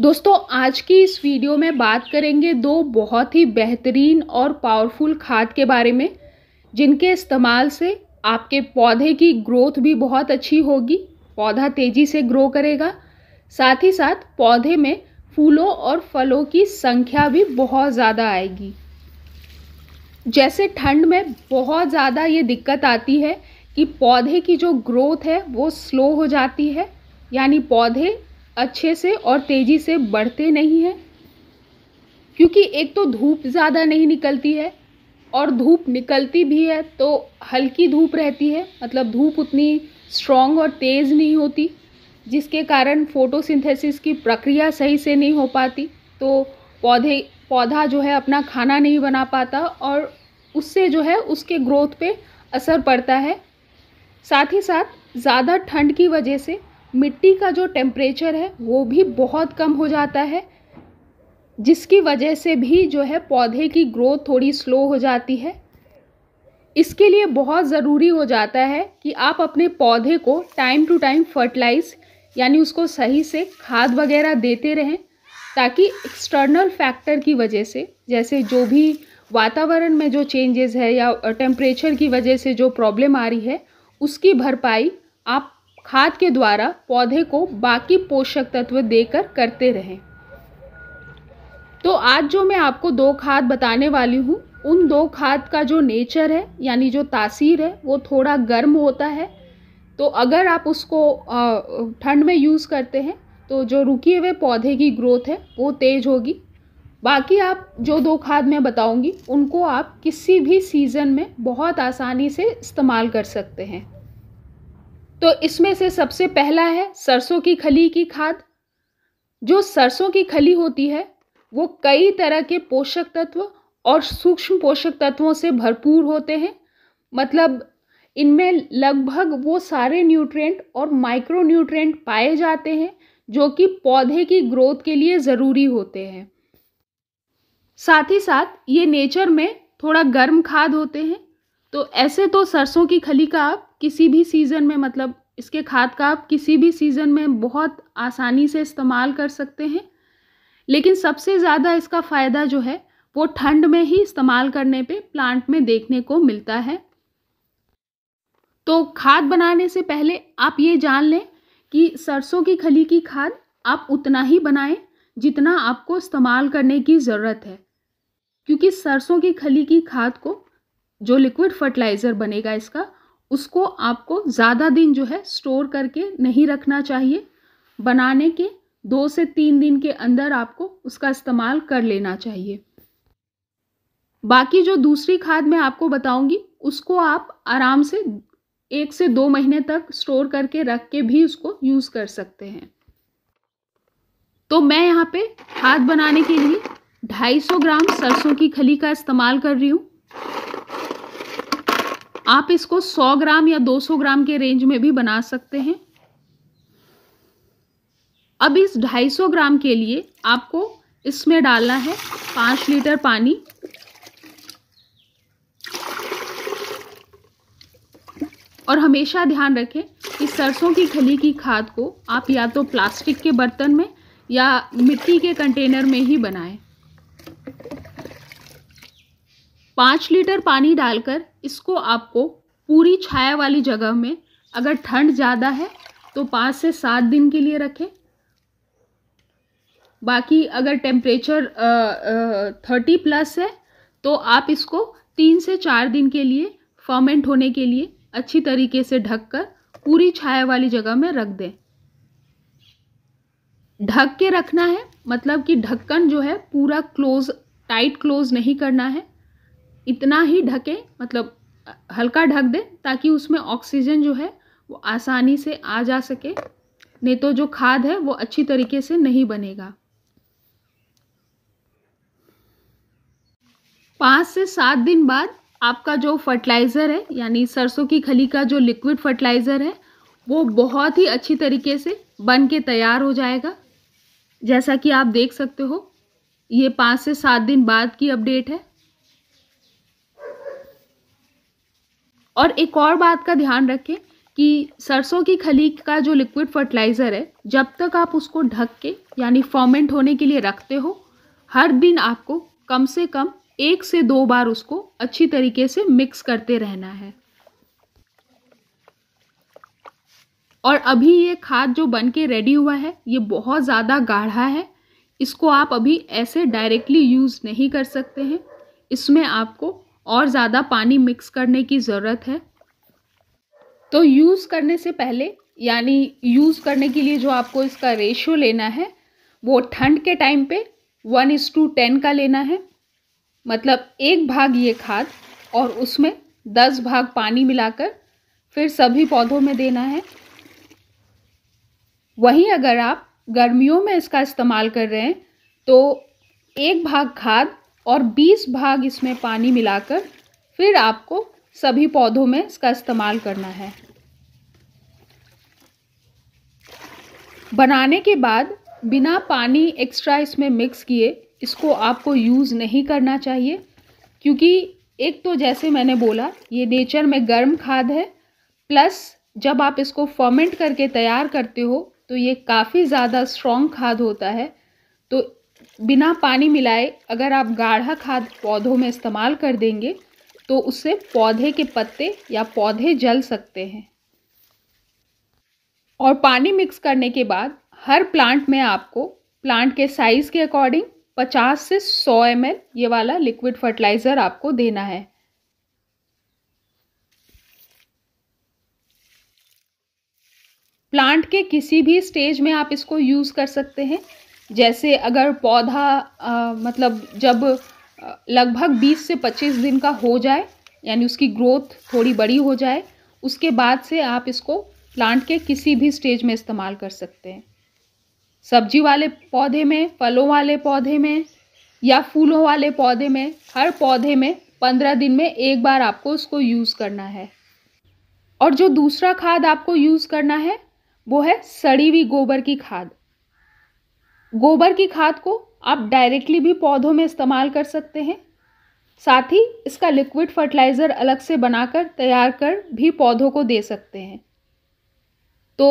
दोस्तों आज की इस वीडियो में बात करेंगे दो बहुत ही बेहतरीन और पावरफुल खाद के बारे में जिनके इस्तेमाल से आपके पौधे की ग्रोथ भी बहुत अच्छी होगी पौधा तेज़ी से ग्रो करेगा साथ ही साथ पौधे में फूलों और फलों की संख्या भी बहुत ज़्यादा आएगी जैसे ठंड में बहुत ज़्यादा ये दिक्कत आती है कि पौधे की जो ग्रोथ है वो स्लो हो जाती है यानी पौधे अच्छे से और तेज़ी से बढ़ते नहीं हैं क्योंकि एक तो धूप ज़्यादा नहीं निकलती है और धूप निकलती भी है तो हल्की धूप रहती है मतलब धूप उतनी स्ट्रॉन्ग और तेज़ नहीं होती जिसके कारण फोटोसिंथेसिस की प्रक्रिया सही से नहीं हो पाती तो पौधे पौधा जो है अपना खाना नहीं बना पाता और उससे जो है उसके ग्रोथ पे असर पड़ता है साथ ही साथ ज़्यादा ठंड की वजह से मिट्टी का जो टेम्परेचर है वो भी बहुत कम हो जाता है जिसकी वजह से भी जो है पौधे की ग्रोथ थोड़ी स्लो हो जाती है इसके लिए बहुत ज़रूरी हो जाता है कि आप अपने पौधे को टाइम टू टाइम फर्टिलाइज यानी उसको सही से खाद वगैरह देते रहें ताकि एक्सटर्नल फैक्टर की वजह से जैसे जो भी वातावरण में जो चेंजेस है या टेम्परेचर की वजह से जो प्रॉब्लम आ रही है उसकी भरपाई आप खाद के द्वारा पौधे को बाकी पोषक तत्व देकर करते रहें तो आज जो मैं आपको दो खाद बताने वाली हूँ उन दो खाद का जो नेचर है यानी जो तासीर है वो थोड़ा गर्म होता है तो अगर आप उसको ठंड में यूज़ करते हैं तो जो रुके हुए पौधे की ग्रोथ है वो तेज़ होगी बाकी आप जो दो खाद मैं बताऊंगी उनको आप किसी भी सीज़न में बहुत आसानी से इस्तेमाल कर सकते हैं तो इसमें से सबसे पहला है सरसों की खली की खाद जो सरसों की खली होती है वो कई तरह के पोषक तत्व और सूक्ष्म पोषक तत्वों से भरपूर होते हैं मतलब इनमें लगभग वो सारे न्यूट्रिएंट और माइक्रो न्यूट्रिएंट पाए जाते हैं जो कि पौधे की ग्रोथ के लिए ज़रूरी होते हैं साथ ही साथ ये नेचर में थोड़ा गर्म खाद होते हैं तो ऐसे तो सरसों की खली का आप किसी भी सीज़न में मतलब इसके खाद का आप किसी भी सीज़न में बहुत आसानी से इस्तेमाल कर सकते हैं लेकिन सबसे ज़्यादा इसका फ़ायदा जो है वो ठंड में ही इस्तेमाल करने पे प्लांट में देखने को मिलता है तो खाद बनाने से पहले आप ये जान लें कि सरसों की खली की खाद आप उतना ही बनाएं जितना आपको इस्तेमाल करने की ज़रूरत है क्योंकि सरसों की खली की खाद को जो लिक्विड फर्टिलाइज़र बनेगा इसका उसको आपको ज़्यादा दिन जो है स्टोर करके नहीं रखना चाहिए बनाने के दो से तीन दिन के अंदर आपको उसका इस्तेमाल कर लेना चाहिए बाकी जो दूसरी खाद मैं आपको बताऊंगी उसको आप आराम से एक से दो महीने तक स्टोर करके रख के भी उसको यूज़ कर सकते हैं तो मैं यहाँ पे खाद बनाने के लिए 250 ग्राम सरसों की खली का इस्तेमाल कर रही हूँ आप इसको 100 ग्राम या 200 ग्राम के रेंज में भी बना सकते हैं अब इस 250 ग्राम के लिए आपको इसमें डालना है पांच लीटर पानी और हमेशा ध्यान रखें कि सरसों की खली की खाद को आप या तो प्लास्टिक के बर्तन में या मिट्टी के कंटेनर में ही बनाएं पाँच लीटर पानी डालकर इसको आपको पूरी छाया वाली जगह में अगर ठंड ज़्यादा है तो पाँच से सात दिन के लिए रखें बाकी अगर टेम्परेचर थर्टी प्लस है तो आप इसको तीन से चार दिन के लिए फर्मेंट होने के लिए अच्छी तरीके से ढककर पूरी छाया वाली जगह में रख दें ढक के रखना है मतलब कि ढक्कन जो है पूरा क्लोज टाइट क्लोज नहीं करना है इतना ही ढके मतलब हल्का ढक दें ताकि उसमें ऑक्सीजन जो है वो आसानी से आ जा सके नहीं तो जो खाद है वो अच्छी तरीके से नहीं बनेगा पाँच से सात दिन बाद आपका जो फर्टिलाइज़र है यानी सरसों की खली का जो लिक्विड फर्टिलाइज़र है वो बहुत ही अच्छी तरीके से बन के तैयार हो जाएगा जैसा कि आप देख सकते हो ये पाँच से सात दिन बाद की अपडेट है और एक और बात का ध्यान रखें कि सरसों की खली का जो लिक्विड फर्टिलाइज़र है जब तक आप उसको ढक के यानी फॉर्मेंट होने के लिए रखते हो हर दिन आपको कम से कम एक से दो बार उसको अच्छी तरीके से मिक्स करते रहना है और अभी ये खाद जो बन के रेडी हुआ है ये बहुत ज़्यादा गाढ़ा है इसको आप अभी ऐसे डायरेक्टली यूज़ नहीं कर सकते हैं इसमें आपको और ज़्यादा पानी मिक्स करने की ज़रूरत है तो यूज़ करने से पहले यानी यूज़ करने के लिए जो आपको इसका रेशियो लेना है वो ठंड के टाइम पे वन इस टू टेन का लेना है मतलब एक भाग ये खाद और उसमें दस भाग पानी मिलाकर फिर सभी पौधों में देना है वहीं अगर आप गर्मियों में इसका इस्तेमाल कर रहे हैं तो एक भाग खाद और 20 भाग इसमें पानी मिलाकर फिर आपको सभी पौधों में इसका इस्तेमाल करना है बनाने के बाद बिना पानी एक्स्ट्रा इसमें मिक्स किए इसको आपको यूज़ नहीं करना चाहिए क्योंकि एक तो जैसे मैंने बोला ये नेचर में गर्म खाद है प्लस जब आप इसको फर्मेंट करके तैयार करते हो तो ये काफ़ी ज़्यादा स्ट्रॉन्ग खाद होता है तो बिना पानी मिलाए अगर आप गाढ़ा खाद पौधों में इस्तेमाल कर देंगे तो उससे पौधे के पत्ते या पौधे जल सकते हैं और पानी मिक्स करने के बाद हर प्लांट में आपको प्लांट के साइज़ के अकॉर्डिंग 50 से 100 एम ये वाला लिक्विड फर्टिलाइज़र आपको देना है प्लांट के किसी भी स्टेज में आप इसको यूज़ कर सकते हैं जैसे अगर पौधा आ, मतलब जब लगभग 20 से 25 दिन का हो जाए यानी उसकी ग्रोथ थोड़ी बड़ी हो जाए उसके बाद से आप इसको प्लांट के किसी भी स्टेज में इस्तेमाल कर सकते हैं सब्जी वाले पौधे में फलों वाले पौधे में या फूलों वाले पौधे में हर पौधे में पंद्रह दिन में एक बार आपको उसको यूज़ करना है और जो दूसरा खाद आपको यूज़ करना है वो है सड़ी हुई गोबर की खाद गोबर की खाद को आप डायरेक्टली भी पौधों में इस्तेमाल कर सकते हैं साथ ही इसका लिक्विड फर्टिलाइज़र अलग से बनाकर तैयार कर भी पौधों को दे सकते हैं तो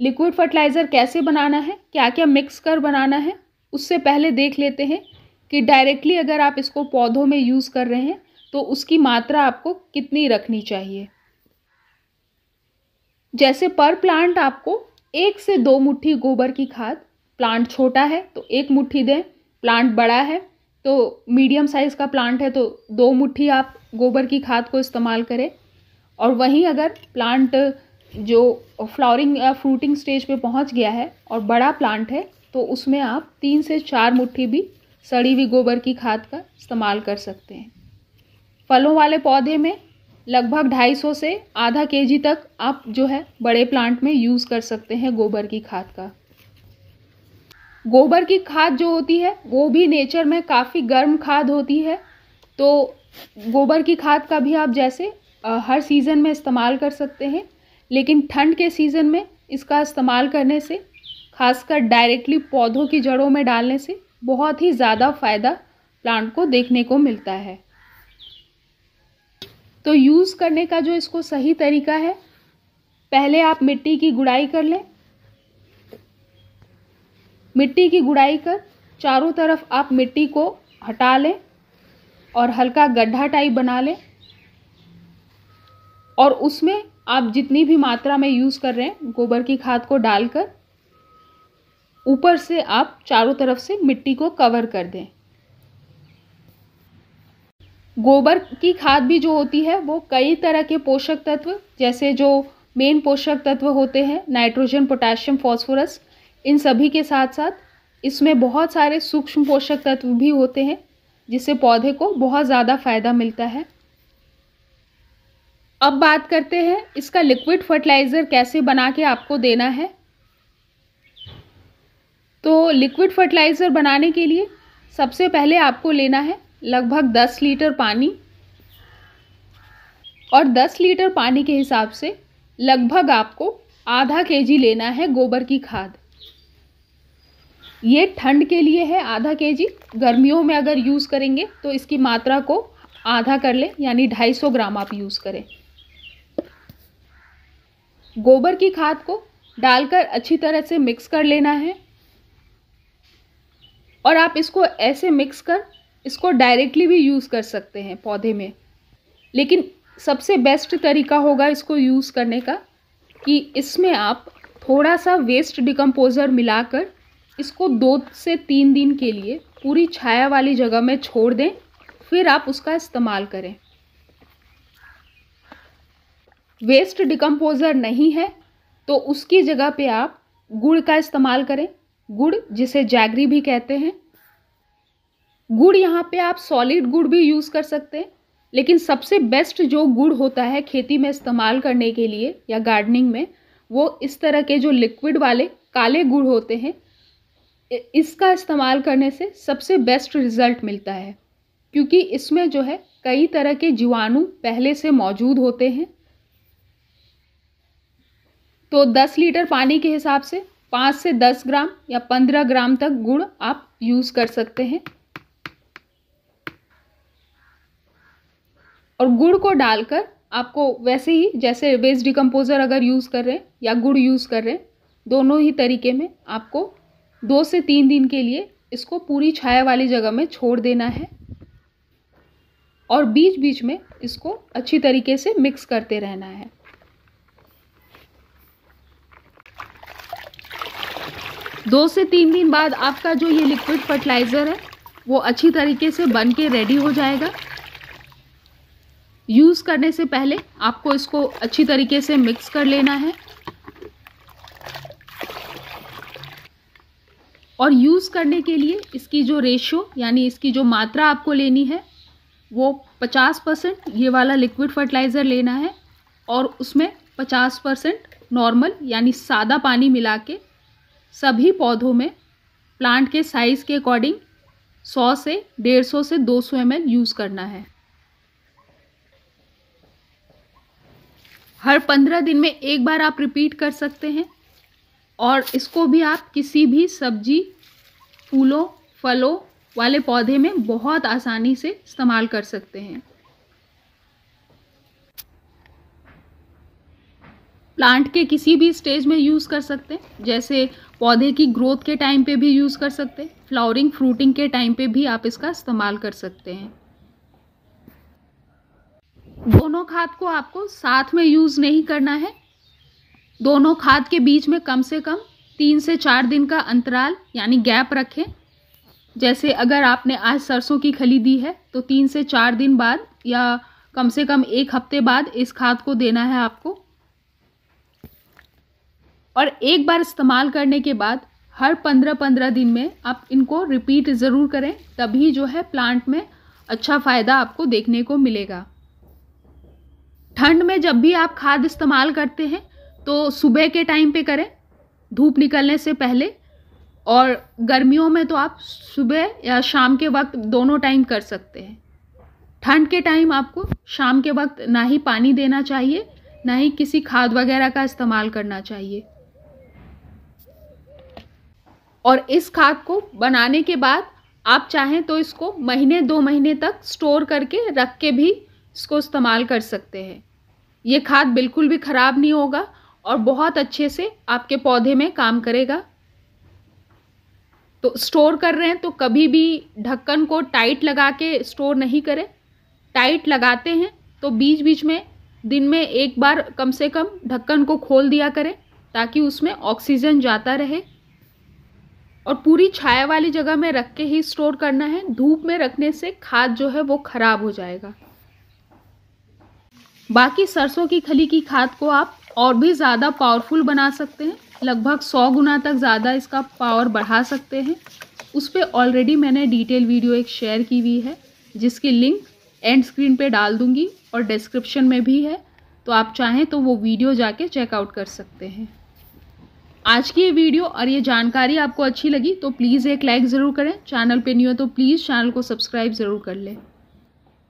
लिक्विड फर्टिलाइज़र कैसे बनाना है क्या क्या मिक्स कर बनाना है उससे पहले देख लेते हैं कि डायरेक्टली अगर आप इसको पौधों में यूज़ कर रहे हैं तो उसकी मात्रा आपको कितनी रखनी चाहिए जैसे पर प्लांट आपको एक से दो मुट्ठी गोबर की खाद प्लांट छोटा है तो एक मुट्ठी दें प्लांट बड़ा है तो मीडियम साइज़ का प्लांट है तो दो मुट्ठी आप गोबर की खाद को इस्तेमाल करें और वहीं अगर प्लांट जो फ्लावरिंग या फ्रूटिंग स्टेज पे पहुंच गया है और बड़ा प्लांट है तो उसमें आप तीन से चार मुट्ठी भी सड़ी हुई गोबर की खाद का इस्तेमाल कर सकते हैं फलों वाले पौधे में लगभग 250 से आधा केजी तक आप जो है बड़े प्लांट में यूज़ कर सकते हैं गोबर की खाद का गोबर की खाद जो होती है वो भी नेचर में काफ़ी गर्म खाद होती है तो गोबर की खाद का भी आप जैसे हर सीज़न में इस्तेमाल कर सकते हैं लेकिन ठंड के सीज़न में इसका इस्तेमाल करने से खासकर डायरेक्टली पौधों की जड़ों में डालने से बहुत ही ज़्यादा फ़ायदा प्लांट को देखने को मिलता है तो यूज़ करने का जो इसको सही तरीका है पहले आप मिट्टी की गुड़ाई कर लें मिट्टी की गुड़ाई कर चारों तरफ आप मिट्टी को हटा लें और हल्का गड्ढा टाइप बना लें और उसमें आप जितनी भी मात्रा में यूज़ कर रहे हैं गोबर की खाद को डालकर ऊपर से आप चारों तरफ से मिट्टी को कवर कर दें गोबर की खाद भी जो होती है वो कई तरह के पोषक तत्व जैसे जो मेन पोषक तत्व होते हैं नाइट्रोजन पोटेशियम फॉस्फोरस इन सभी के साथ साथ इसमें बहुत सारे सूक्ष्म पोषक तत्व भी होते हैं जिससे पौधे को बहुत ज़्यादा फायदा मिलता है अब बात करते हैं इसका लिक्विड फर्टिलाइज़र कैसे बना के आपको देना है तो लिक्विड फर्टिलाइज़र बनाने के लिए सबसे पहले आपको लेना है लगभग दस लीटर पानी और दस लीटर पानी के हिसाब से लगभग आपको आधा केजी लेना है गोबर की खाद ये ठंड के लिए है आधा के जी गर्मियों में अगर यूज़ करेंगे तो इसकी मात्रा को आधा कर लें यानी सौ ग्राम आप यूज़ करें गोबर की खाद को डालकर अच्छी तरह से मिक्स कर लेना है और आप इसको ऐसे मिक्स कर इसको डायरेक्टली भी यूज़ कर सकते हैं पौधे में लेकिन सबसे बेस्ट तरीका होगा इसको यूज़ करने का कि इसमें आप थोड़ा सा वेस्ट डिकम्पोज़र मिलाकर इसको दो से तीन दिन के लिए पूरी छाया वाली जगह में छोड़ दें फिर आप उसका इस्तेमाल करें वेस्ट डिकम्पोज़र नहीं है तो उसकी जगह पे आप गुड़ का इस्तेमाल करें गुड़ जिसे जैगरी भी कहते हैं गुड़ यहाँ पे आप सॉलिड गुड़ भी यूज़ कर सकते हैं लेकिन सबसे बेस्ट जो गुड़ होता है खेती में इस्तेमाल करने के लिए या गार्डनिंग में वो इस तरह के जो लिक्विड वाले काले गुड़ होते हैं इसका इस्तेमाल करने से सबसे बेस्ट रिज़ल्ट मिलता है क्योंकि इसमें जो है कई तरह के जीवाणु पहले से मौजूद होते हैं तो 10 लीटर पानी के हिसाब से 5 से 10 ग्राम या 15 ग्राम तक गुड़ आप यूज़ कर सकते हैं और गुड़ को डालकर आपको वैसे ही जैसे वेस्ट डिकम्पोज़र अगर यूज़ कर रहे हैं या गुड़ यूज़ कर रहे हैं दोनों ही तरीके में आपको दो से तीन दिन के लिए इसको पूरी छाया वाली जगह में छोड़ देना है और बीच बीच में इसको अच्छी तरीके से मिक्स करते रहना है दो से तीन दिन बाद आपका जो ये लिक्विड फर्टिलाइज़र है वो अच्छी तरीके से बन के रेडी हो जाएगा यूज़ करने से पहले आपको इसको अच्छी तरीके से मिक्स कर लेना है और यूज़ करने के लिए इसकी जो रेशो यानी इसकी जो मात्रा आपको लेनी है वो 50 परसेंट ये वाला लिक्विड फर्टिलाइज़र लेना है और उसमें 50 परसेंट नॉर्मल यानी सादा पानी मिला के सभी पौधों में प्लांट के साइज़ के अकॉर्डिंग 100 से 150 से 200 सौ यूज़ करना है हर पंद्रह दिन में एक बार आप रिपीट कर सकते हैं और इसको भी आप किसी भी सब्जी फूलों फलों वाले पौधे में बहुत आसानी से इस्तेमाल कर सकते हैं प्लांट के किसी भी स्टेज में यूज़ कर सकते हैं जैसे पौधे की ग्रोथ के टाइम पे भी यूज़ कर सकते हैं फ्लावरिंग फ्रूटिंग के टाइम पे भी आप इसका इस्तेमाल कर सकते हैं दोनों खाद को आपको साथ में यूज़ नहीं करना है दोनों खाद के बीच में कम से कम तीन से चार दिन का अंतराल यानी गैप रखें जैसे अगर आपने आज सरसों की खली दी है तो तीन से चार दिन बाद या कम से कम एक हफ्ते बाद इस खाद को देना है आपको और एक बार इस्तेमाल करने के बाद हर पंद्रह पंद्रह दिन में आप इनको रिपीट ज़रूर करें तभी जो है प्लांट में अच्छा फ़ायदा आपको देखने को मिलेगा ठंड में जब भी आप खाद इस्तेमाल करते हैं तो सुबह के टाइम पे करें धूप निकलने से पहले और गर्मियों में तो आप सुबह या शाम के वक्त दोनों टाइम कर सकते हैं ठंड के टाइम आपको शाम के वक्त ना ही पानी देना चाहिए ना ही किसी खाद वगैरह का इस्तेमाल करना चाहिए और इस खाद को बनाने के बाद आप चाहें तो इसको महीने दो महीने तक स्टोर करके रख के भी इसको इस्तेमाल कर सकते हैं ये खाद बिल्कुल भी ख़राब नहीं होगा और बहुत अच्छे से आपके पौधे में काम करेगा तो स्टोर कर रहे हैं तो कभी भी ढक्कन को टाइट लगा के स्टोर नहीं करें टाइट लगाते हैं तो बीच बीच में दिन में एक बार कम से कम ढक्कन को खोल दिया करें ताकि उसमें ऑक्सीजन जाता रहे और पूरी छाया वाली जगह में रख के ही स्टोर करना है धूप में रखने से खाद जो है वो ख़राब हो जाएगा बाकी सरसों की खली की खाद को आप और भी ज़्यादा पावरफुल बना सकते हैं लगभग सौ गुना तक ज़्यादा इसका पावर बढ़ा सकते हैं उस पर ऑलरेडी मैंने डिटेल वीडियो एक शेयर की हुई है जिसकी लिंक एंड स्क्रीन पे डाल दूंगी और डिस्क्रिप्शन में भी है तो आप चाहें तो वो वीडियो जाके चेकआउट कर सकते हैं आज की ये वीडियो और ये जानकारी आपको अच्छी लगी तो प्लीज़ एक लाइक ज़रूर करें चैनल पे न्यू है तो प्लीज़ चैनल को सब्सक्राइब ज़रूर कर लें